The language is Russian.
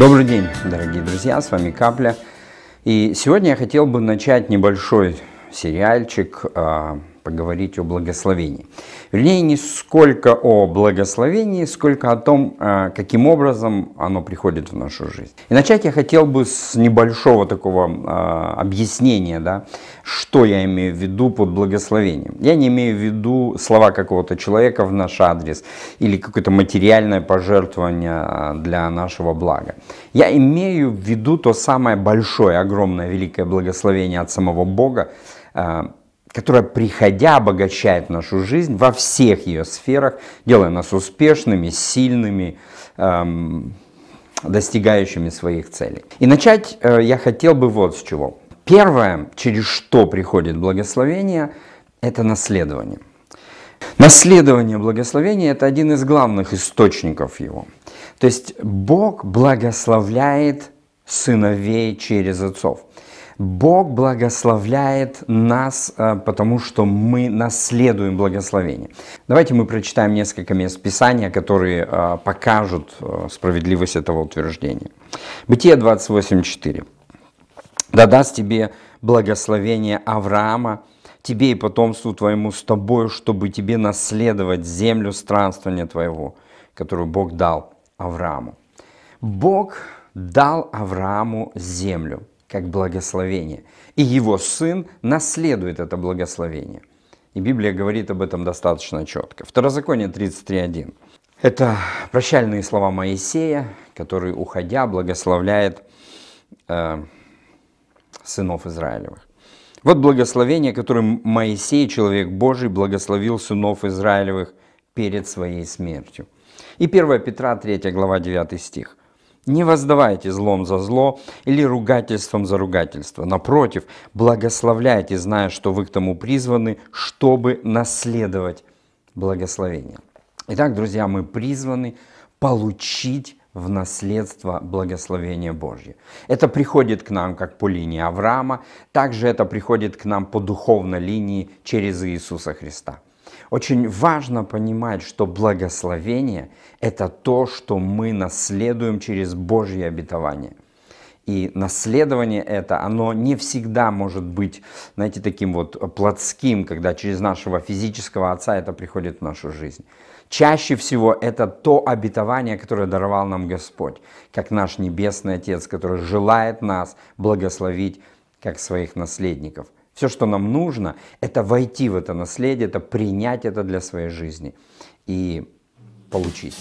Добрый день, дорогие друзья, с вами Капля. И сегодня я хотел бы начать небольшой сериальчик, а, поговорить о благословении. Вернее, не сколько о благословении, сколько о том, э, каким образом оно приходит в нашу жизнь. И начать я хотел бы с небольшого такого э, объяснения, да, что я имею в виду под благословением. Я не имею в виду слова какого-то человека в наш адрес или какое-то материальное пожертвование э, для нашего блага. Я имею в виду то самое большое, огромное, великое благословение от самого Бога, которая, приходя, обогащает нашу жизнь во всех ее сферах, делая нас успешными, сильными, эм, достигающими своих целей. И начать э, я хотел бы вот с чего. Первое, через что приходит благословение, это наследование. Наследование благословения – это один из главных источников его. То есть Бог благословляет сыновей через отцов. Бог благословляет нас, э, потому что мы наследуем благословение. Давайте мы прочитаем несколько мест Писания, которые э, покажут э, справедливость этого утверждения. Бытие 28.4. «Да даст тебе благословение Авраама, тебе и потомству твоему с тобою, чтобы тебе наследовать землю странствования твоего, которую Бог дал Аврааму». Бог дал Аврааму землю – как благословение. И его сын наследует это благословение. И Библия говорит об этом достаточно четко. Второзаконие 33.1. Это прощальные слова Моисея, который, уходя, благословляет э, сынов Израилевых. Вот благословение, которым Моисей, человек Божий, благословил сынов Израилевых перед своей смертью. И 1 Петра 3 глава 9 стих. Не воздавайте злом за зло или ругательством за ругательство. Напротив, благословляйте, зная, что вы к тому призваны, чтобы наследовать благословение. Итак, друзья, мы призваны получить в наследство благословения Божье. Это приходит к нам как по линии Авраама, также это приходит к нам по духовной линии через Иисуса Христа. Очень важно понимать, что благословение – это то, что мы наследуем через Божье обетование. И наследование это, оно не всегда может быть, знаете, таким вот плотским, когда через нашего физического отца это приходит в нашу жизнь. Чаще всего это то обетование, которое даровал нам Господь, как наш Небесный Отец, который желает нас благословить, как своих наследников – все, что нам нужно, это войти в это наследие, это принять это для своей жизни и получить.